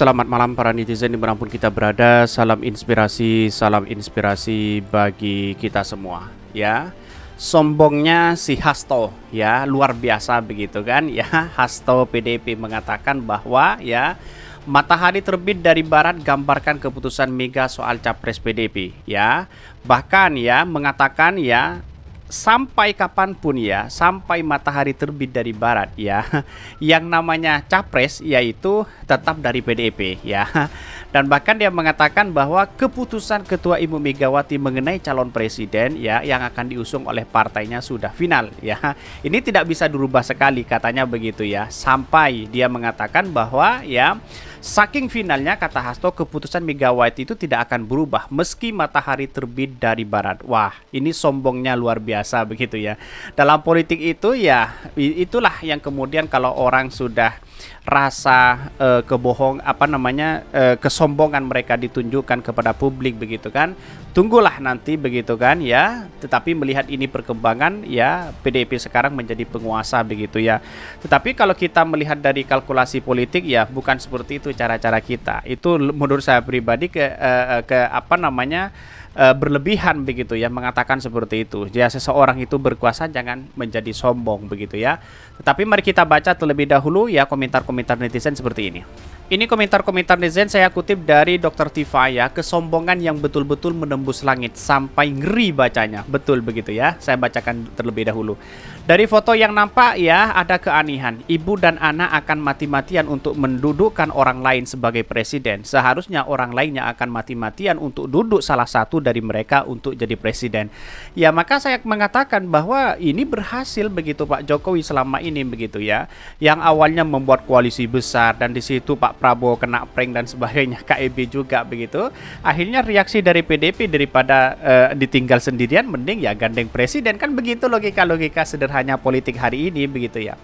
Selamat malam para netizen dimanapun kita berada. Salam inspirasi, salam inspirasi bagi kita semua. Ya, sombongnya si Hasto ya luar biasa begitu kan ya Hasto PDP mengatakan bahwa ya matahari terbit dari barat gambarkan keputusan Mega soal capres PDP ya bahkan ya mengatakan ya sampai kapanpun ya, sampai matahari terbit dari barat ya, yang namanya capres yaitu tetap dari PDIP ya. Dan bahkan dia mengatakan bahwa keputusan Ketua Ibu Megawati mengenai calon presiden ya yang akan diusung oleh partainya sudah final ya. Ini tidak bisa dirubah sekali katanya begitu ya. Sampai dia mengatakan bahwa ya Saking finalnya kata Hasto keputusan Megawati itu tidak akan berubah meski matahari terbit dari barat. Wah, ini sombongnya luar biasa biasa begitu ya. Dalam politik itu ya itulah yang kemudian kalau orang sudah rasa uh, kebohong apa namanya uh, kesombongan mereka ditunjukkan kepada publik begitu kan tunggulah nanti begitu kan ya tetapi melihat ini perkembangan ya PDIP sekarang menjadi penguasa begitu ya tetapi kalau kita melihat dari kalkulasi politik ya bukan seperti itu cara-cara kita itu menurut saya pribadi ke uh, ke apa namanya Eh, berlebihan begitu ya mengatakan seperti itu. Ya seseorang itu berkuasa jangan menjadi sombong begitu ya. Tetapi mari kita baca terlebih dahulu ya komentar-komentar netizen seperti ini. Ini komentar-komentar netizen saya kutip dari Dr. Tifa ya, kesombongan yang betul-betul menembus langit sampai ngeri bacanya. Betul begitu ya. Saya bacakan terlebih dahulu. Dari foto yang nampak ya ada keanehan Ibu dan anak akan mati-matian untuk mendudukkan orang lain sebagai presiden. Seharusnya orang lainnya akan mati-matian untuk duduk salah satu dari mereka untuk jadi presiden. Ya maka saya mengatakan bahwa ini berhasil begitu Pak Jokowi selama ini begitu ya. Yang awalnya membuat koalisi besar dan di situ Pak Prabowo kena prank dan sebagainya KIB e juga begitu. Akhirnya reaksi dari PDP daripada uh, ditinggal sendirian mending ya gandeng presiden kan begitu logika-logika sederhana politik hari ini begitu ya.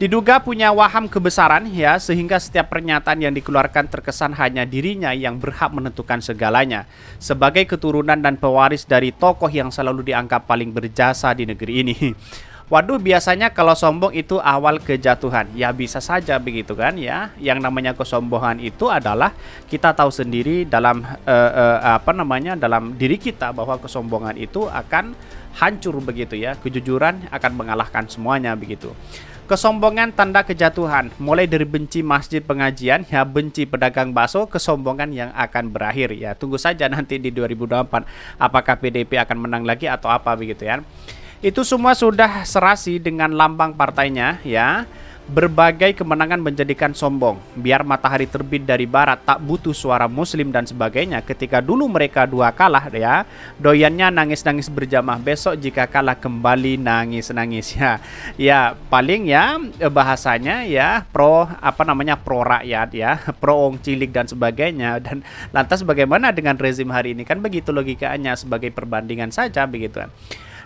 Diduga punya waham kebesaran ya, sehingga setiap pernyataan yang dikeluarkan terkesan hanya dirinya yang berhak menentukan segalanya. Sebagai keturunan dan pewaris dari tokoh yang selalu dianggap paling berjasa di negeri ini. Waduh, biasanya kalau sombong itu awal kejatuhan. Ya bisa saja begitu kan ya. Yang namanya kesombongan itu adalah kita tahu sendiri dalam uh, uh, apa namanya dalam diri kita bahwa kesombongan itu akan hancur begitu ya. Kejujuran akan mengalahkan semuanya begitu. Kesombongan tanda kejatuhan, mulai dari benci masjid pengajian, ya benci pedagang bakso, kesombongan yang akan berakhir. Ya tunggu saja nanti di 2024 apakah PDIP akan menang lagi atau apa begitu ya. Itu semua sudah serasi dengan lambang partainya ya. Berbagai kemenangan menjadikan sombong. Biar matahari terbit dari barat tak butuh suara muslim dan sebagainya. Ketika dulu mereka dua kalah ya, doyannya nangis-nangis berjamaah. Besok jika kalah kembali nangis-nangis ya. Ya, paling ya eh, bahasanya ya pro apa namanya pro rakyat ya, pro ong cilik dan sebagainya. Dan lantas bagaimana dengan rezim hari ini? Kan begitu logikanya sebagai perbandingan saja begitu kan.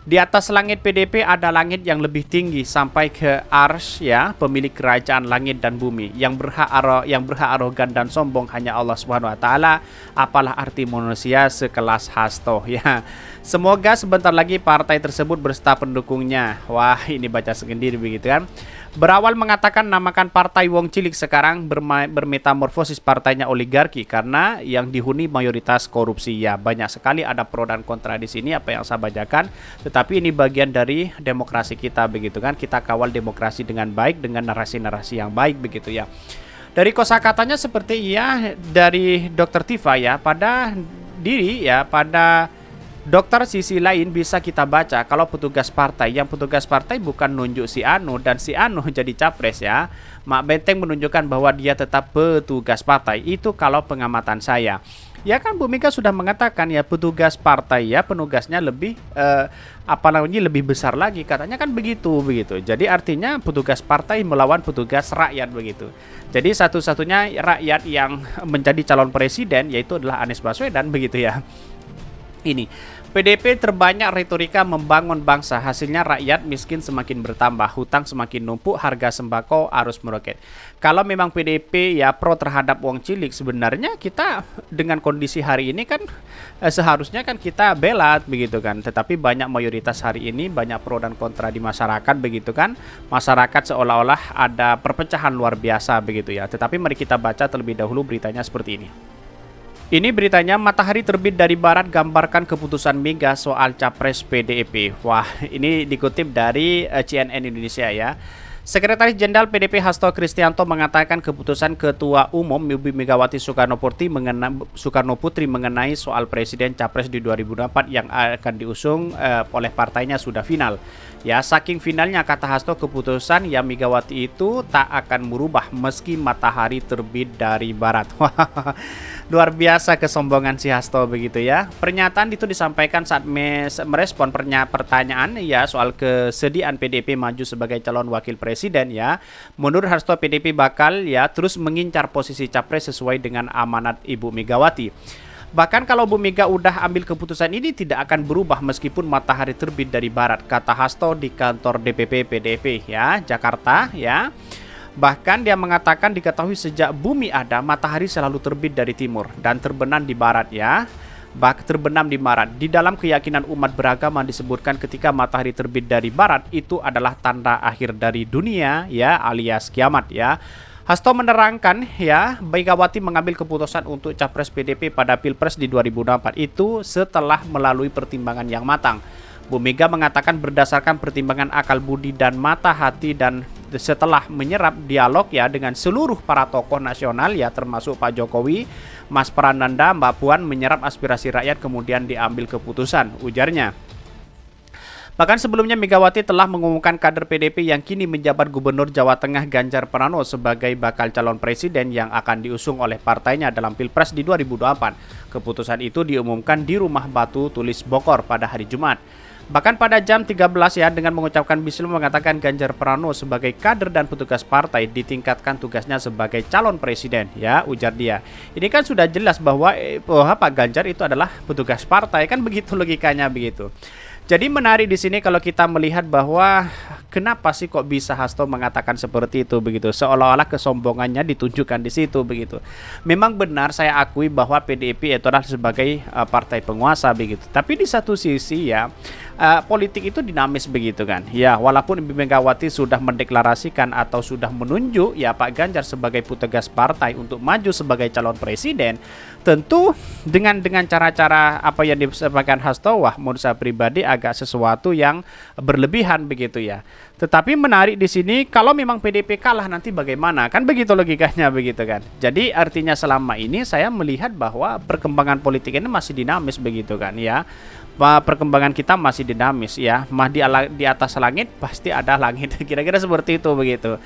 Di atas langit PDP ada langit yang lebih tinggi sampai ke Ars ya, pemilik kerajaan langit dan bumi. Yang berhak aro, yang berhak arogan dan sombong hanya Allah Subhanahu wa taala. Apalah arti manusia sekelas Hasto ya. Semoga sebentar lagi partai tersebut berserta pendukungnya. Wah, ini baca sendiri begitu kan. Berawal mengatakan namakan partai Wong Cilik sekarang bermetamorfosis partainya oligarki karena yang dihuni mayoritas korupsi. Ya, banyak sekali ada pro dan kontra di sini apa yang saya bacakan, tetapi ini bagian dari demokrasi kita begitu kan. Kita kawal demokrasi dengan baik dengan narasi-narasi yang baik begitu ya. Dari kosakatanya seperti ya dari Dr. Tifa ya pada diri ya pada Dokter sisi lain bisa kita baca kalau petugas partai yang petugas partai bukan nunjuk si Anu dan si Anu jadi capres ya. Mak Benteng menunjukkan bahwa dia tetap petugas partai. Itu kalau pengamatan saya. Ya kan Bu Mika sudah mengatakan ya petugas partai ya penugasnya lebih eh, apa namanya lebih besar lagi katanya kan begitu begitu. Jadi artinya petugas partai melawan petugas rakyat begitu. Jadi satu-satunya rakyat yang menjadi calon presiden yaitu adalah Anies Baswedan begitu ya ini. PDP terbanyak retorika membangun bangsa, hasilnya rakyat miskin semakin bertambah, hutang semakin numpuk, harga sembako harus meroket. Kalau memang PDP ya pro terhadap uang cilik, sebenarnya kita dengan kondisi hari ini kan eh, seharusnya kan kita belat begitu kan. Tetapi banyak mayoritas hari ini banyak pro dan kontra di masyarakat begitu kan. Masyarakat seolah-olah ada perpecahan luar biasa begitu ya. Tetapi mari kita baca terlebih dahulu beritanya seperti ini. Ini beritanya matahari terbit dari barat gambarkan keputusan Mega soal capres PDIP. Wah, ini dikutip dari eh, CNN Indonesia ya. Sekretaris Jenderal PDP Hasto Kristianto mengatakan keputusan Ketua Umum Yubi Megawati Soekarno Putri mengenai, mengenai soal presiden capres di 2024 yang akan diusung eh, oleh partainya sudah final. Ya, saking finalnya kata Hasto keputusan ya Megawati itu tak akan merubah meski matahari terbit dari barat. Luar biasa kesombongan si Hasto begitu ya. Pernyataan itu disampaikan saat merespon pertanyaan ya soal kesediaan PDP maju sebagai calon wakil presiden ya. Menurut Hasto PDP bakal ya terus mengincar posisi capres sesuai dengan amanat Ibu Megawati. Bahkan kalau Bu Mega udah ambil keputusan ini tidak akan berubah meskipun matahari terbit dari barat, kata Hasto di kantor DPP PDP ya, Jakarta ya. Bahkan dia mengatakan diketahui sejak bumi ada, matahari selalu terbit dari timur dan terbenam di barat ya. Bak terbenam di barat. Di dalam keyakinan umat beragama disebutkan ketika matahari terbit dari barat itu adalah tanda akhir dari dunia ya alias kiamat ya. Hasto menerangkan ya, Megawati mengambil keputusan untuk capres PDP pada Pilpres di 2004 itu setelah melalui pertimbangan yang matang. Bu Mega mengatakan berdasarkan pertimbangan akal budi dan mata hati dan gitu setelah menyerap dialog ya dengan seluruh para tokoh nasional ya termasuk Pak Jokowi, Mas Prananda, Mbak Puan menyerap aspirasi rakyat kemudian diambil keputusan, ujarnya. Bahkan sebelumnya Megawati telah mengumumkan kader PDP yang kini menjabat Gubernur Jawa Tengah Ganjar Pranowo sebagai bakal calon presiden yang akan diusung oleh partainya dalam Pilpres di 2024. Keputusan itu diumumkan di Rumah Batu Tulis Bokor pada hari Jumat. Bahkan pada jam 13 ya dengan mengucapkan bisul mengatakan Ganjar Pranowo sebagai kader dan petugas partai ditingkatkan tugasnya sebagai calon presiden ya ujar dia. Ini kan sudah jelas bahwa oh, Pak Ganjar itu adalah petugas partai kan begitu logikanya begitu. Jadi menarik di sini kalau kita melihat bahwa Kenapa sih kok bisa Hasto mengatakan seperti itu begitu? Seolah-olah kesombongannya ditunjukkan di situ begitu. Memang benar saya akui bahwa PDIP itu adalah sebagai uh, partai penguasa begitu. Tapi di satu sisi ya uh, politik itu dinamis begitu kan. Ya, walaupun Ibu Megawati sudah mendeklarasikan atau sudah menunjuk ya Pak Ganjar sebagai putegas partai untuk maju sebagai calon presiden, tentu dengan dengan cara-cara apa yang disampaikan Hasto wah menurut saya pribadi agak sesuatu yang berlebihan begitu ya. Tetapi menarik di sini kalau memang PDP kalah nanti bagaimana? Kan begitu logikanya begitu kan. Jadi artinya selama ini saya melihat bahwa perkembangan politik ini masih dinamis begitu kan ya perkembangan kita masih dinamis ya. Mah di, di atas langit pasti ada langit. Kira-kira seperti itu begitu.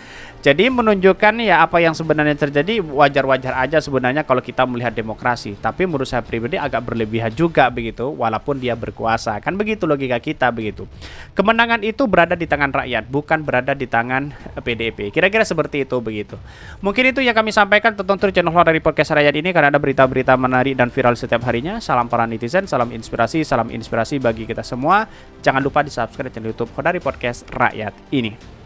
Jadi menunjukkan ya apa yang sebenarnya terjadi wajar-wajar aja sebenarnya kalau kita melihat demokrasi. Tapi menurut saya pribadi agak berlebihan juga begitu walaupun dia berkuasa. Kan begitu logika kita begitu. Kemenangan itu berada di tangan rakyat bukan berada di tangan PDIP. Eh, Kira-kira seperti itu begitu. Mungkin itu yang kami sampaikan tonton terus channel dari podcast rakyat ini karena ada berita-berita menarik dan viral setiap harinya. Salam para netizen, salam inspirasi, salam inspirasi bagi kita semua. Jangan lupa di subscribe channel YouTube Hodari Podcast Rakyat ini.